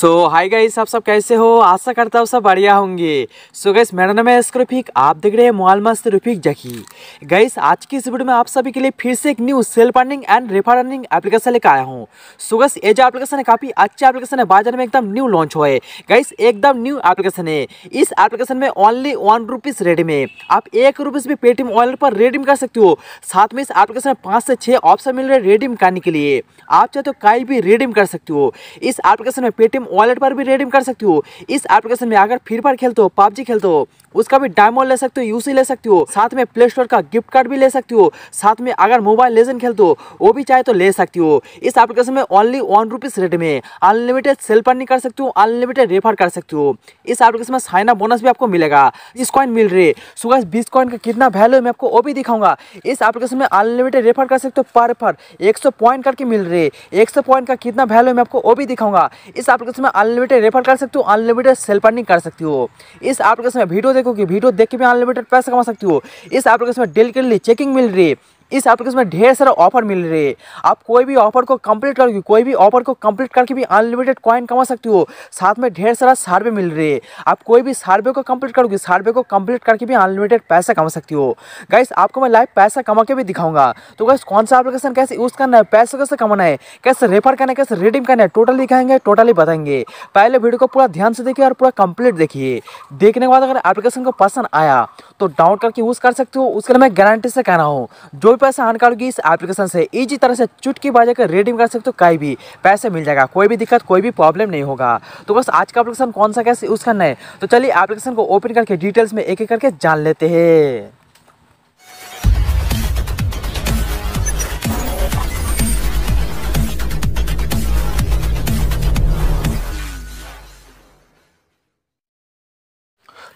सो hi guys आप सब कैसे हो आशा करता हूँ सब बढ़िया होंगे सो गाइस मेरा नाम है इसको रफीक आप देख रहे हैं मोबाइल मस्त रफीक जखी गाइस आज की इस वीडियो में आप सभी के लिए फिर से एक new self earning and refer earning application लेकर आया हूँ सो गाइस ये जो एप्लीकेशन है काफ़ी अच्छी एप्लीकेशन है बाजार में एकदम न्यू लॉन्च हुआ है गाइस एकदम न्यू एप्लीकेशन है इस एप्लीकेशन में ओनली वन रुपीज़ रेट में आप एक रुपीज़ भी पेटीएम वॉलेट पर रेडीम कर सकते हो साथ में इस एप्लीकेशन में पाँच से छः ऑप्शन मिल रहे हैं रेडीम करने के लिए आप चाहे तो कहीं भी रेडीम कर सकते हो इस एप्लीकेशन में पेटीएम पेटीएम वॉलेट पर भी रिडीम कर सकती हो इस एप्लीकेशन में अगर फ्री फायर खेलते हो पबजी खेलते हो उसका भी डायमंड ले सकते हो यूसी ले सकते हो साथ में प्ले स्टोर का गिफ्ट कार्ड भी ले सकती हो साथ में अगर मोबाइल लेजेंड खेलते हो वो भी चाहे तो ले सकती हो इस एप्लीकेशन में ओनली वन रुपीज़ रेट में अनलिमिटेड सेल पर नहीं कर सकती हो अनलिमिटेड रेफर कर सकती हो इस एप्लीकेशन में साइना बोनस भी आपको मिलेगा जिस कॉइन मिल रही है सुबह बीस कॉइन का कितना वैल्यू है मैं आपको वो भी दिखाऊंगा इस एप्लीकेशन में अनलिमिटेड रेफर कर सकते हो पर पर एक पॉइंट करके मिल रही है एक पॉइंट का कितना वैल्यू है मैं आपको वो भी दिखाऊंगा इस एप्लीकेशन एप्लीकेशन में अनलिमिटेड रेफर कर सकती हो अनलिमिटेड सेल पर्निंग कर सकती हो इस एप्लीकेशन में वीडियो देखो कि वीडियो देख के भी अनलिमिटेड पैसा कमा सकती हो इस एप्लीकेशन में डेली के लिए चेकिंग मिल रही है इस एप्लीकेशन में ढेर सारा ऑफर मिल रहे हैं आप कोई भी ऑफर को कंप्लीट करके कोई भी ऑफर को कंप्लीट करके भी अनलिमिटेड कॉइन कमा सकते हो साथ में ढेर सारा सर्वे मिल रहे हैं आप कोई भी सर्वे को कंप्लीट करोगे सर्वे को कंप्लीट करके भी अनलिमिटेड पैसा कमा सकती हो गाइस आपको मैं लाइव पैसा कमा के भी दिखाऊंगा तो गाइस कौन सा एप्लीकेशन कैसे यूज़ करना है पैसे कैसे कमाना है कैसे रेफर करना है कैसे रिडीम करना है टोटल दिखाएंगे टोटली बताएंगे पहले वीडियो को पूरा ध्यान से देखिए और पूरा कंप्लीट देखिए देखने के बाद अगर एप्लीकेशन को पसंद आया तो डाउनलोड करके यूज़ कर सकते हो उसके लिए मैं गारंटी से कहना हूँ जो पैसा अर्न का इस एप्लीकेशन से इजी तरह से चुटकी बजा कर रिडीम कर सकते हो कहीं भी पैसे मिल जाएगा कोई भी दिक्कत कोई भी प्रॉब्लम नहीं होगा तो बस आज का एप्लीकेशन कौन सा कैसे यूज़ करना है तो चलिए एप्लीकेशन को ओपन करके डिटेल्स में एक एक करके जान लेते हैं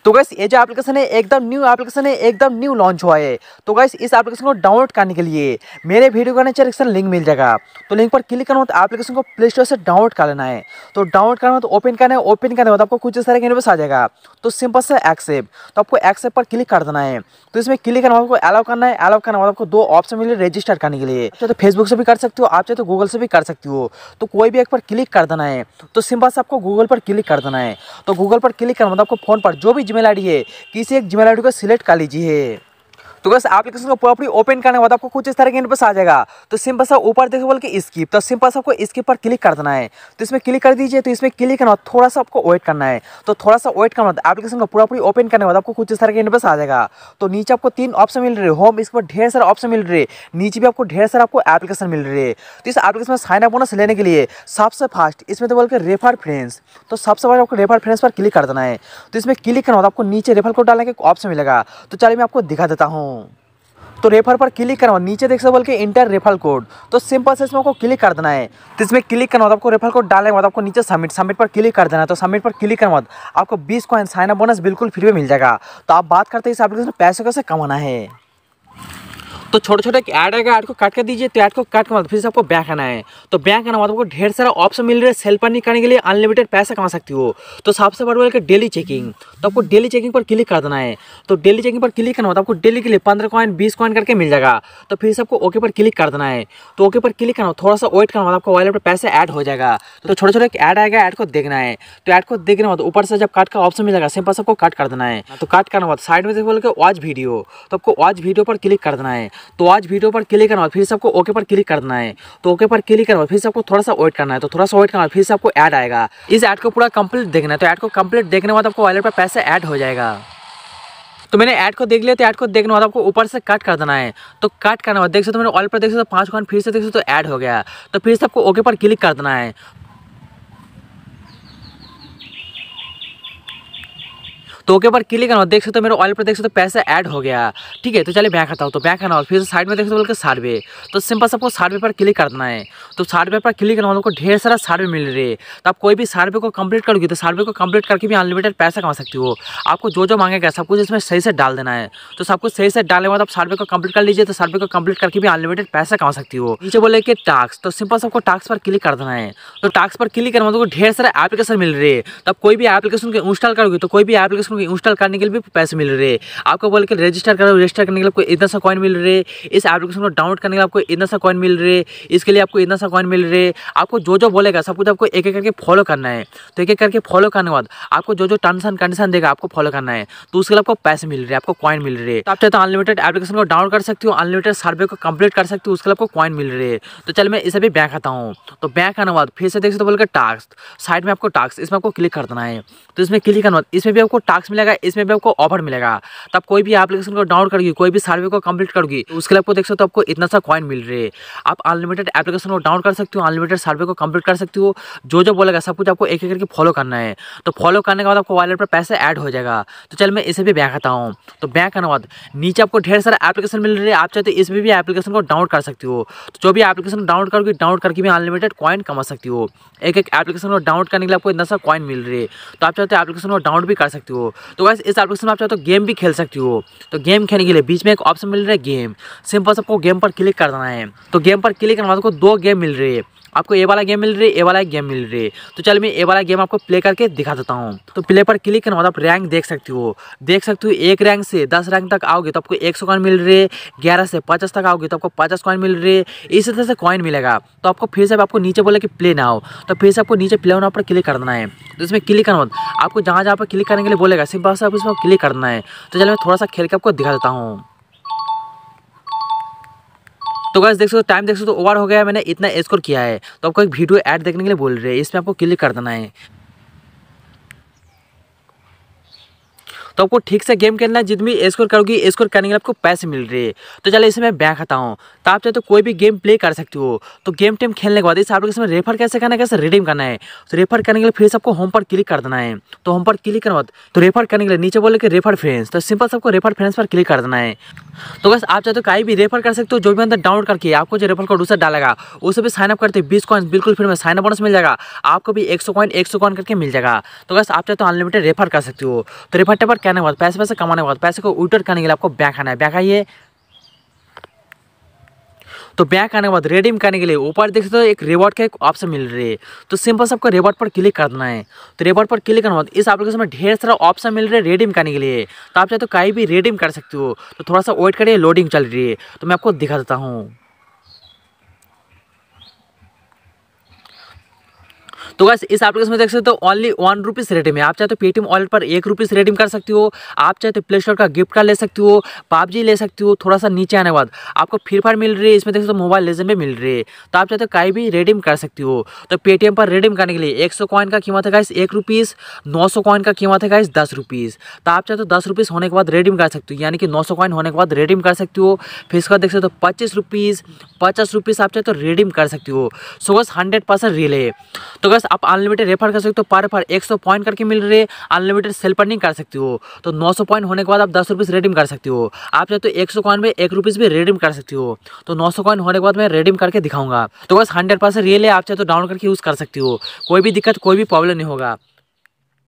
तो गैस ये जो एप्लीकेशन है एकदम न्यू एप्लीकेशन है एकदम न्यू लॉन्च हुआ है तो गैस इस एप्लीकेशन को डाउनलोड करने के लिए मेरे वीडियो का नीचे लिंक मिल जाएगा तो लिंक पर क्लिक करना हो तो एप्लीकेशन को प्ले स्टोर से डाउनलोड कर लेना है तो डाउनलोड करना हो तो ओपन करना है ओपन करने बाद आपको कुछ सारे इनवेस आ जाएगा तो सिंपल से एक्सेप्ट तो आपको एक्सेप्ट पर क्लिक कर देना है तो इसमें क्लिक करना आपको अलाउ करना है अलाउ करना आपको दो ऑप्शन मिले रजिस्टर करने के लिए चाहे तो फेसबुक से भी कर सकते हो आप चाहे तो गूगल से भी कर सकते हो तो कोई भी एक पर क्लिक कर देना है तो सिंपल से आपको गूगल पर क्लिक कर देना है तो गूगल पर क्लिक करना मतलब आपको फोन पर जो भी जीमेल है किसी एक जीमेल को सिलेक्ट कर लीजिए तो बस एप्लीकेशन को प्रॉपर्ली ओपन करने के बाद आपको कुछ इस तरह के इंटरफेस आ जाएगा तो सिंपल सा ऊपर देखो बोल के स्किप तो सिंपल सा आपको स्किप पर क्लिक कर देना है तो इसमें क्लिक कर दीजिए तो इसमें क्लिक करना थोड़ा सा आपको वेट करना है तो थोड़ा सा वेट करना एप्लीकेशन को प्रॉपर्ली ओपन करने के बाद आपको कुछ इस तरह के इंटरफेस आ जाएगा तो नीचे आपको तीन ऑप्शन मिल रहे होम इस पर ढेर सारे ऑप्शन मिल रहे नीचे भी आपको ढेर सारे आपको एप्लीकेशन मिल रही है तो इस एप्लीकेशन में साइन अप बोनस लेने के लिए सबसे फास्ट इसमें तो बोल के रेफर फ्रेंड्स तो सबसे पहले आपको रेफर फ्रेंड्स पर क्लिक कर देना है तो इसमें क्लिक करना होता है आपको नीचे रेफर कोड डालने का ऑप्शन मिलेगा तो चलिए मैं आपको दिखा देता हूँ हूँ तो रेफर पर क्लिक करवा नीचे देख सकते बोल के इंटर रेफर कोड तो सिंपल से इसमें आपको क्लिक कर देना है तो इसमें क्लिक करना होता आपको रेफर कोड डालने के बाद आपको नीचे सबमिट सबमिट पर क्लिक कर देना है तो सबमिट पर क्लिक करना बाद आपको बीस कॉइन साइन अप बोनस बिल्कुल फ्री में मिल जाएगा तो आप बात करते हैं इस एप्लीकेशन पैसे कैसे कमाना है तो छोटे छोटे ऐड आएगा ऐड को काट कर दीजिए तो ऐड को काट कर मतलब फिर से आपको बैक आना है तो बैक आना मतलब आपको ढेर सारा ऑप्शन मिल रहा है सेल पर करने के लिए अनलिमिटेड पैसा कमा सकती हो तो सबसे बड़े बोल के डेली चेकिंग तो आपको डेली चेकिंग पर क्लिक कर देना है तो डेली चेकिंग पर क्लिक करना होता आपको डेली के लिए पंद्रह कॉइन बीस कॉइन करके मिल जाएगा तो फिर से आपको ओके पर क्लिक कर देना है तो ओके पर क्लिक करना थोड़ा सा वेट करना होता आपको वॉलेट पर पैसे ऐड हो जाएगा तो छोटे छोटे ऐड आएगा ऐड को देखना है तो ऐड को देखने बाद ऊपर से जब काट का ऑप्शन मिल जाएगा सिंपल सबको काट कर देना है तो काट करना होता साइड में से बोल के वॉच वीडियो तो आपको वॉच वीडियो पर क्लिक कर देना है तो आज वीडियो पर क्लिक करना फिर सबको ओके पर क्लिक करना है तो ओके पर क्लिक करना फिर सबको थोड़ा सा वेट करना है तो थोड़ा सा वेट करना फिर से आपको ऐड आएगा इस ऐड को पूरा कंप्लीट देखना है तो ऐड को कंप्लीट देखने के बाद आपको वॉलेट पर पैसा ऐड हो जाएगा तो मैंने ऐड को देख लिया तो ऐड को देखने बाद आपको ऊपर से कट कर देना है तो कट करने बाद देख सकते हो मैंने ऑल पर देख सकते हो पांच कॉन फिर से देख सकते हो ऐड तो हो गया तो फिर से आपको ओके पर क्लिक कर देना है तो ओके पर क्लिक करना देख सकते हो मेरे ऑयल पर देख सकते हो पैसा ऐड हो गया ठीक है तो चलिए बैंक आता हूँ तो बैंक आना और फिर साइड में देख सकते हो बोलकर सार्वे तो सिंपल सबको सार्वे पर क्लिक करना है तो सार्वे पर क्लिक करना को ढेर सारा सार्वे मिल रही है तो आप कोई भी सार्वे को कंप्लीट करोगे तो सार्वे को कंप्लीट करके भी अनलिमिटेड पैसा कमा सकती हो आपको जो जो मांगेगा सब कुछ इसमें सही से डाल देना है तो सब कुछ सही से डालने के बाद आप सर्वे को कंप्लीट कर लीजिए तो सर्वे को कंप्लीट करके भी अनलिमिटेड पैसा कमा सकती हो नीचे बोले कि टास्क तो सिंपल सबको टास्क पर क्लिक कर देना है तो टास्क पर क्लिक करना तो ढेर सारा एप्लीकेशन मिल रही है तो आप कोई भी एप्लीकेशन को इंस्टॉल करोगे तो कोई भी एप्लीकेशन आपको इंस्टॉल करने के लिए भी पैसे मिल रहे हैं आपको बोल के रजिस्टर करो रजिस्टर करने के लिए आपको इतना सा कॉइन मिल रहे इस एप्लीकेशन को डाउनलोड करने के लिए आपको इतना सा कॉइन मिल रहे इसके लिए आपको इतना सा कॉइन मिल रहे आपको जो जो बोलेगा सब कुछ आपको एक एक करके फॉलो करना है तो एक एक करके फॉलो करने के बाद आपको जो जो टर्म्स एंड कंडीशन देगा आपको फॉलो करना है तो उसके लिए आपको पैसे मिल रहे आपको कॉइन मिल रहे तो आप चाहते तो हो अनलिमिटेड एप्लीकेशन को डाउनलोड कर सकती हूँ अनलिमिटेड सर्वे को कंप्लीट कर सकती हूँ उसके लिए आपको कॉइन मिल रहे तो चल मैं इसे भी बैंक आता हूँ तो बैंक आने बाद फिर से देख सकते बोल के टास्क साइड में आपको टास्क इसमें आपको क्लिक करना है तो इसमें क्लिक करने बाद इसमें भी आपको टास्क मार्क्स मिलेगा इसमें भी आपको ऑफर मिलेगा तब कोई भी एप्लीकेशन को डाउनलोड करोगी कोई भी सर्वे को कंप्लीट करोगी उसके लिए आपको देख सकते हो आपको इतना सा कॉइन मिल रही है आप अनलिमिटेड एप्लीकेशन को डाउन कर सकते हो अनलिमिटेड सर्वे को कंप्लीट कर सकते हो जो जो बोलेगा सब कुछ आपको एक एक करके फॉलो करना है तो फॉलो करने के बाद आपको वॉलेट पर पैसे ऐड हो जाएगा तो चल मैं इसे भी बैंक आता हूँ तो बैंक करने बाद नीचे आपको ढेर सारा एप्लीकेशन मिल रही है आप चाहते तो इसमें भी एप्लीकेशन को डाउनलोड कर सकती हो तो जो भी एप्लीकेशन डाउनलोड करोगी डाउनलोड करके भी अनलिमिटेड कॉइन कमा सकती हो एक एक एप्लीकेशन को डाउनलोड करने के लिए आपको इतना सा कॉइन मिल रही है तो आप चाहते हो एप्लीकेशन को डाउनलोड भी कर सकते हो तो वैसे इस एप्लीकेशन में आप चाहो तो गेम भी खेल सकती हो तो गेम खेलने के लिए बीच में एक ऑप्शन मिल रहा है गेम सिंपल सबको गेम पर क्लिक करना है तो गेम पर क्लिक करने वाले को दो गेम मिल रही है आपको ए वाला गेम मिल रही है ए वाला गेम मिल रही है तो चल मैं ए वाला गेम आपको प्ले करके दिखा देता हूँ तो प्ले पर क्लिक करना आप रैंक देख सकती हो देख सकती हो एक रैंक से दस रैंक तक आओगे तो आपको एक सौ कॉइन मिल रही है ग्यारह से पचास तक आओगे तो आपको पचास कॉइन मिल रही है इसी तरह से कॉइन मिलेगा तो आपको फिर से आपको नीचे बोला कि प्ले ना हो तो फिर से आपको नीचे प्ले होना पर क्लिक करना है तो इसमें क्लिक करना होता आपको जहाँ जहाँ पर क्लिक करने के लिए बोलेगा सिर्फ से आपको इसमें क्लिक करना है तो चलो मैं थोड़ा सा खेल के आपको दिखा देता हूँ तो गाइस देख सकते हो टाइम देख सकते हो ओवर हो गया है मैंने इतना स्कोर किया है तो आपको एक वीडियो ऐड देखने के लिए बोल रहे हैं इसमें आपको क्लिक कर देना है तो आपको ठीक से गेम खेलना है जितनी स्कोर करोगी स्कोर करने के लिए आपको पैसे मिल रहे हैं तो चलो इसे मैं बैक आता हूँ तो आप चाहे तो कोई भी गेम प्ले कर सकते हो तो गेम टेम खेलने के बाद इसे आप लोग इसमें रेफर कैसे करना है कैसे रिडीम करना है तो रेफर करने के लिए फिर से आपको होम पर क्लिक कर देना है तो होम पर क्लिक करना तो रेफर करने के लिए नीचे बोले कि रेफर फ्रेंड्स तो सिंपल सबको रेफर फ्रेंड्स पर क्लिक कर देना है तो बस आप चाहे तो कहीं भी रेफर कर सकते हो जो भी अंदर डाउनलोड करके आपको जो रेफर कोड उसे डालेगा उसे भी साइनअप करते बीस कॉइन बिल्कुल फिर में साइनअप बोनस मिल जाएगा आपको भी एक सौ कॉइन एक सौ कॉइन करके मिल जाएगा तो बस आप चाहे तो अनलिमिटेड रेफर कर सकते हो तो रेफर टेपर करने के बाद पैसे पैसे कमाने के बाद पैसे को विड्रॉ करने के लिए आपको बैंक आना है बैंक आइए तो बैंक आने के बाद रेडीम करने के लिए ऊपर देख सकते हो एक रिवॉर्ड का एक ऑप्शन मिल रही है तो सिंपल से आपको रिवॉर्ड पर क्लिक करना है तो रिवॉर्ड पर क्लिक करने के बाद इस एप्लीकेशन में ढेर सारा ऑप्शन मिल रहा है रेडीम करने के लिए तो आप चाहे तो कहीं भी रेडीम कर सकते हो तो थोड़ा सा वेट करिए लोडिंग चल रही है तो मैं आपको दिखा देता हूँ तो बस इस एप्लीकेशन में देख सकते हो ओनली वन रुपीज़ रेटिंग है आप चाहे तो पेटीएम वॉलेट पर एक रुपीज़ रेटिंग कर सकती हो आप चाहे तो प्ले स्टोर का गिफ्ट कार्ड ले सकती हो पापजी ले सकती हो थोड़ा सा नीचे आने के बाद आपको फ्री फायर मिल रही है इसमें देख सकते हो मोबाइल लेजेंड भी मिल रही है तो आप चाहे तो कहीं भी रेडीम कर सकती हो तो पेटीएम पर रेडीम करने के लिए एक सौ कॉइन का कीमत है गाइस एक रुपीज़ नौ सौ कॉइन का कीमत है गाइस दस रुपीज़ तो आप चाहे तो दस रुपीज़ होने के बाद रेडीम कर सकती हो यानी कि नौ सौ कॉइन होने के बाद रेडीम कर सकती हो फिर इसका देख सकते हो तो पच्चीस रुपीज़ पचास रुपीज़ आप चाहे तो रेडीम कर सकती हो सो बस हंड्रेड परसेंट रियल है तो बस आप अनलिमिटेड रेफर कर सकते हो पर पर 100 पॉइंट करके मिल रहे अनलिमिटेड सेल पर नहीं कर सकते हो तो 900 पॉइंट होने के बाद आप दस रुपीज़ रेडीम कर सकते हो आप चाहे तो एक सौ कॉइन में एक रुपीज़ भी रेडीम कर सकते हो तो नौ सौ कॉइन होने के बाद मैं रेडीम करके दिखाऊंगा तो बस हंड्रेड परसेंट रियल है आप चाहे तो डाउन करके यूज़ कर सकते हो कोई भी दिक्कत कोई भी प्रॉब्लम नहीं होगा